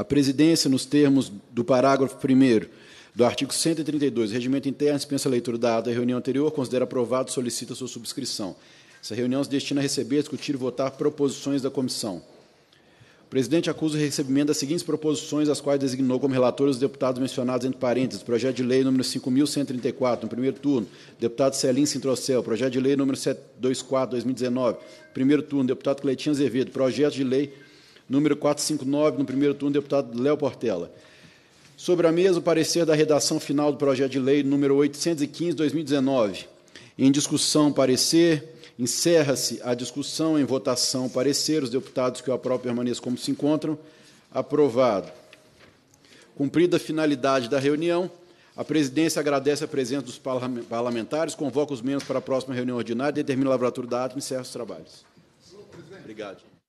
A presidência, nos termos do parágrafo 1 do artigo 132 do Regimento Interno, dispensa a leitura da ata da reunião anterior, considera aprovado, solicita sua subscrição. Essa reunião se destina a receber, discutir e votar proposições da comissão. O presidente acusa o recebimento das seguintes proposições, as quais designou como relatores os deputados mencionados entre parênteses, projeto de lei número 5.134, no primeiro turno, deputado Celim Sintrocel, projeto de lei número 724, 2019, primeiro turno, deputado Cleitinho Azevedo, projeto de lei número 459, no primeiro turno, deputado Léo Portela. Sobre a mesa, o parecer da redação final do projeto de lei número 815/2019. Em discussão, parecer. Encerra-se a discussão em votação, parecer. Os deputados que o aprovam permaneçam como se encontram. Aprovado. Cumprida a finalidade da reunião, a presidência agradece a presença dos parlamentares, convoca os membros para a próxima reunião ordinária, determina a lavratura da ata e encerra os trabalhos. Obrigado.